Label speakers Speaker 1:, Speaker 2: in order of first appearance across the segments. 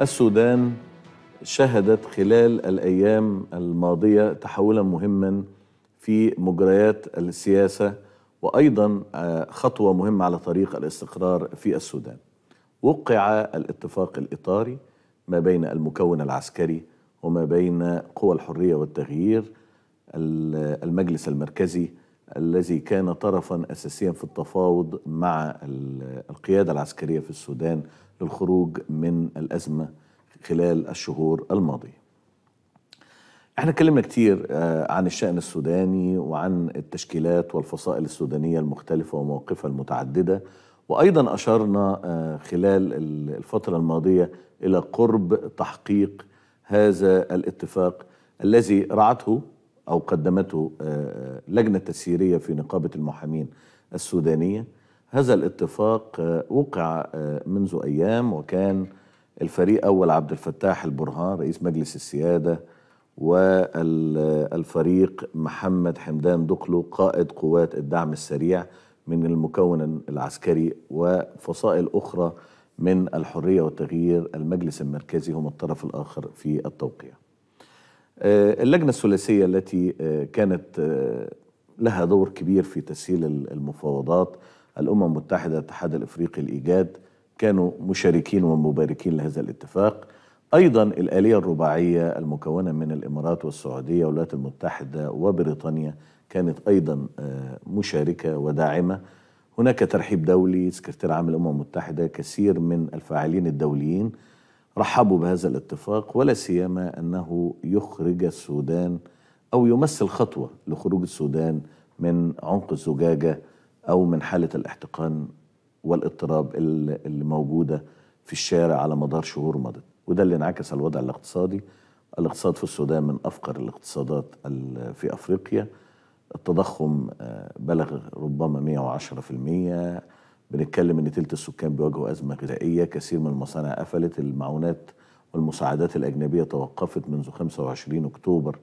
Speaker 1: السودان شهدت خلال الايام الماضيه تحولا مهما في مجريات السياسه وايضا آه، خطوه مهمه على طريق الاستقرار في السودان. وقع الاتفاق الاطاري ما بين المكون العسكري وما بين قوى الحريه والتغيير المجلس المركزي الذي كان طرفا اساسيا في التفاوض مع القياده العسكريه في السودان للخروج من الازمه خلال الشهور الماضيه. احنا اتكلمنا كتير آه، عن الشأن السوداني وعن التشكيلات والفصائل السودانية المختلفة ومواقفها المتعددة وأيضا أشرنا آه، خلال الفترة الماضية إلى قرب تحقيق هذا الاتفاق الذي رعته أو قدمته آه، آه، لجنة تسييرية في نقابة المحامين السودانية هذا الاتفاق آه، وقع منذ أيام وكان الفريق أول عبد الفتاح البرهان رئيس مجلس السيادة والفريق محمد حمدان دقلو قائد قوات الدعم السريع من المكون العسكري وفصائل أخرى من الحرية والتغيير المجلس المركزي هم الطرف الآخر في التوقيع آه، اللجنة الثلاثية التي آه، كانت آه، لها دور كبير في تسهيل المفاوضات الأمم المتحدة الاتحاد الإفريقي الإيجاد كانوا مشاركين ومباركين لهذا الاتفاق أيضا الآلية الرباعية المكونة من الإمارات والسعودية والولايات المتحدة وبريطانيا كانت أيضا مشاركة وداعمة هناك ترحيب دولي سكرتير عام الأمم المتحدة كثير من الفاعلين الدوليين رحبوا بهذا الاتفاق ولا سيما انه يخرج السودان او يمثل خطوه لخروج السودان من عمق الزجاجه او من حاله الاحتقان والاضطراب اللي موجوده في الشارع على مدار شهور مضت وده اللي انعكس على الوضع الاقتصادي الاقتصاد في السودان من افقر الاقتصادات في افريقيا التضخم آه، بلغ ربما 110% بنتكلم ان تلت السكان بيواجهوا ازمه غذائيه كثير من المصانع قفلت المعونات والمساعدات الاجنبيه توقفت منذ 25 اكتوبر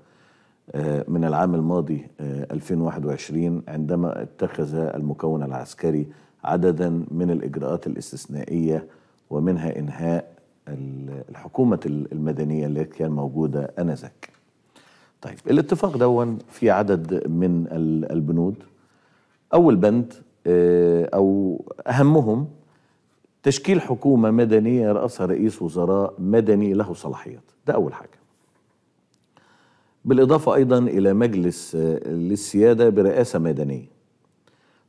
Speaker 1: آه، من العام الماضي 2021 آه، عندما اتخذ المكون العسكري عددا من الاجراءات الاستثنائيه ومنها انهاء الحكومه المدنيه اللي كان موجوده انذاك. طيب الاتفاق دون في عدد من البنود اول بند آه، أو أهمهم تشكيل حكومة مدنية يرأسها رئيس وزراء مدني له صلاحيات ده أول حاجة بالإضافة أيضا إلى مجلس آه، للسيادة برئاسة مدنية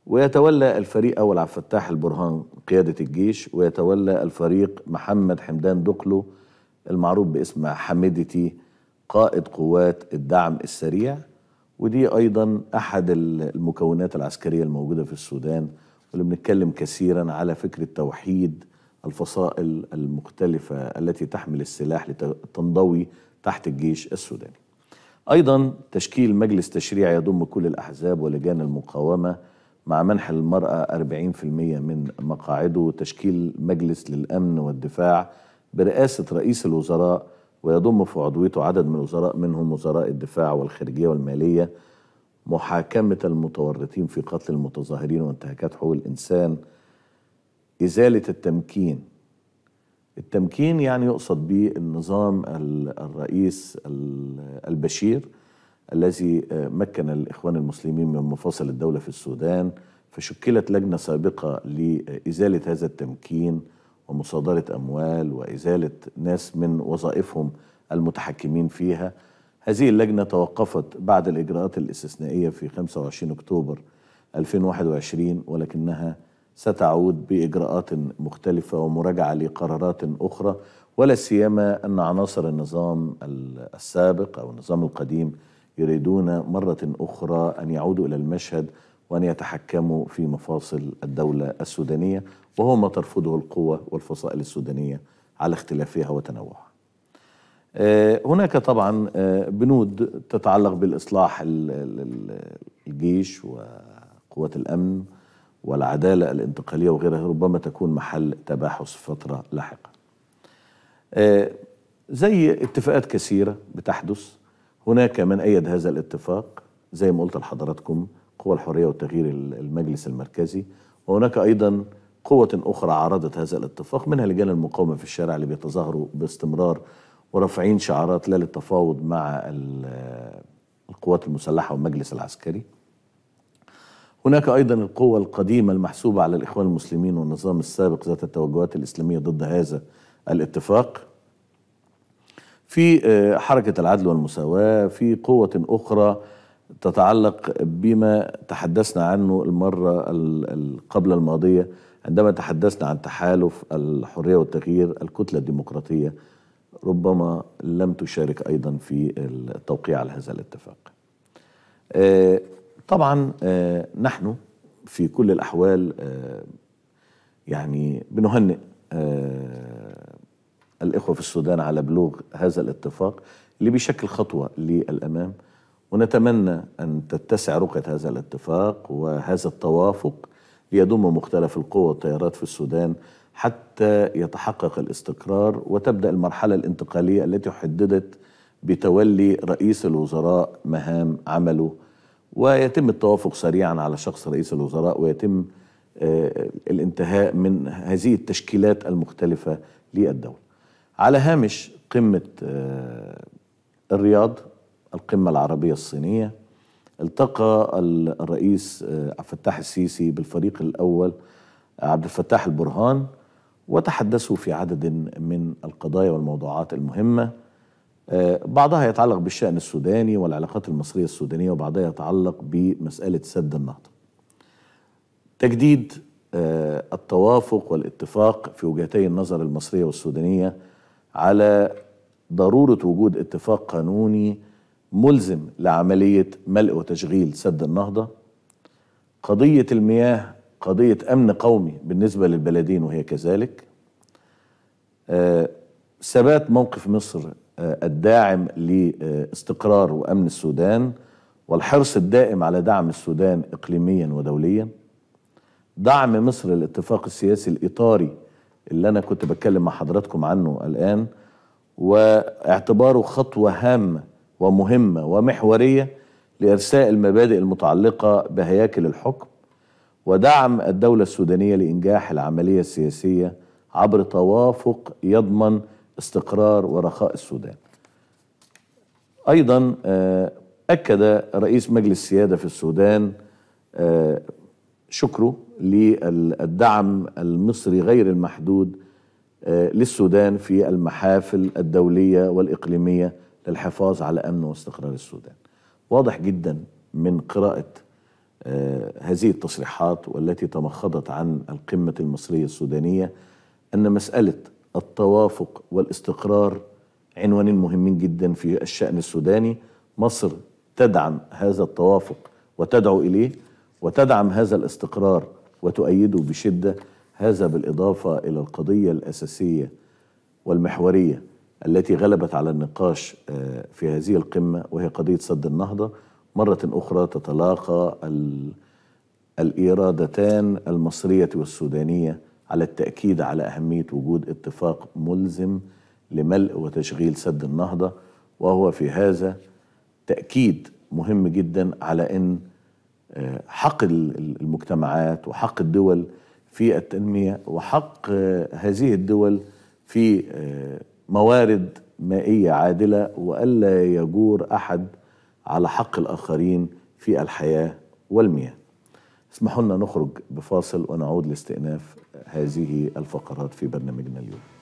Speaker 1: ويتولى الفريق أول عبد الفتاح البرهان قيادة الجيش ويتولى الفريق محمد حمدان دقلو المعروف باسم حمدتي قائد قوات الدعم السريع ودي ايضا احد المكونات العسكريه الموجوده في السودان واللي بنتكلم كثيرا على فكره توحيد الفصائل المختلفه التي تحمل السلاح لتنضوي تحت الجيش السوداني. ايضا تشكيل مجلس تشريعي يضم كل الاحزاب ولجان المقاومه مع منح المراه 40% من مقاعده وتشكيل مجلس للامن والدفاع برئاسه رئيس الوزراء ويضم في عضويته عدد من وزراء منهم وزراء الدفاع والخارجية والمالية محاكمة المتورطين في قتل المتظاهرين وانتهاكات حقوق الإنسان إزالة التمكين التمكين يعني يقصد به النظام الرئيس البشير الذي آه، مكن الإخوان المسلمين من مفاصل الدولة في السودان فشكلت لجنة سابقة لإزالة هذا التمكين ومصادرة أموال وإزالة ناس من وظائفهم المتحكمين فيها هذه اللجنة توقفت بعد الإجراءات الاستثنائية في 25 أكتوبر 2021 ولكنها ستعود بإجراءات مختلفة ومراجعة لقرارات أخرى ولا سيما أن عناصر النظام السابق أو النظام القديم يريدون مرة أخرى أن يعودوا إلى المشهد وأن يتحكموا في مفاصل الدولة السودانية وهو ما ترفضه القوة والفصائل السودانية على اختلافها وتنوعها آه، هناك طبعا آه، بنود تتعلق بالإصلاح الجيش وقوات الأمن والعدالة الانتقالية وغيرها ربما تكون محل تباحث في فترة لاحقة آه، زي اتفاقات كثيرة بتحدث هناك من أيد هذا الاتفاق زي ما قلت لحضراتكم قوى الحرية والتغيير المجلس المركزي وهناك أيضا قوة أخرى عارضت هذا الاتفاق منها لجان المقاومة في الشارع اللي بيتظاهروا باستمرار ورافعين شعارات لا للتفاوض مع القوات المسلحة والمجلس العسكري هناك أيضا القوة القديمة المحسوبة على الإخوان المسلمين والنظام السابق ذات التوجهات الإسلامية ضد هذا الاتفاق في آه، حركة العدل والمساواة في قوة أخرى تتعلق بما تحدثنا عنه المرة قبل الماضية عندما تحدثنا عن تحالف الحرية والتغيير الكتلة الديمقراطية ربما لم تشارك أيضا في التوقيع على هذا الاتفاق آه، طبعا آه، نحن في كل الأحوال آه، يعني بنهنئ الإخوة في السودان على بلوغ هذا الاتفاق اللي بيشكل خطوة للأمام ونتمنى أن تتسع رقعة هذا الاتفاق وهذا التوافق ليضم مختلف القوى والتيارات في السودان حتى يتحقق الاستقرار وتبدأ المرحلة الانتقالية التي حددت بتولي رئيس الوزراء مهام عمله ويتم التوافق سريعا على شخص رئيس الوزراء ويتم آه، الانتهاء من هذه التشكيلات المختلفة للدولة على هامش قمة آه، الرياض القمة العربية الصينية التقى الرئيس آه، عبد الفتاح السيسي بالفريق الأول آه، عبد الفتاح البرهان وتحدثوا في عدد من القضايا والموضوعات المهمة آه، بعضها يتعلق بالشأن السوداني والعلاقات المصرية السودانية وبعضها يتعلق بمسألة سد النهضة تجديد التوافق والاتفاق في وجهتي النظر المصرية والسودانية على ضرورة وجود اتفاق قانوني ملزم لعملية ملء وتشغيل سد النهضة قضية المياه قضية أمن قومي بالنسبة للبلدين وهي كذلك آه، ثبات موقف مصر آه، الداعم لاستقرار وأمن السودان والحرص الدائم على دعم السودان إقليميا ودوليا دعم مصر للاتفاق السياسي الإطاري اللي أنا كنت بتكلم مع حضراتكم عنه الآن واعتباره خطوة هامة ومهمه ومحوريه لارساء المبادئ المتعلقه بهياكل الحكم ودعم الدوله السودانيه لانجاح العمليه السياسيه عبر توافق يضمن استقرار ورخاء السودان. ايضا آه، اكد رئيس مجلس السياده في السودان آه، شكره للدعم المصري غير المحدود آه، للسودان في المحافل الدوليه والاقليميه للحفاظ على امن واستقرار السودان. واضح جدا من قراءه آه، هذه التصريحات والتي تمخضت عن القمه المصريه السودانيه ان مساله التوافق والاستقرار عنوانين مهمين جدا في الشان السوداني، مصر تدعم هذا التوافق وتدعو اليه وتدعم هذا الاستقرار وتؤيده بشده هذا بالاضافه الى القضيه الاساسيه والمحوريه التي غلبت على النقاش آه، في هذه القمة وهي قضية سد النهضة مرة أخرى تتلاقى الإرادتان المصرية والسودانية على التأكيد على أهمية وجود اتفاق ملزم لملء وتشغيل سد النهضة وهو في هذا تأكيد مهم جدا على أن آه، حق المجتمعات وحق الدول في التنمية وحق آه، هذه الدول في موارد مائية عادلة وألا يجور أحد على حق الآخرين في الحياة والمياه اسمحوا لنا نخرج بفاصل ونعود لاستئناف هذه الفقرات في برنامجنا اليوم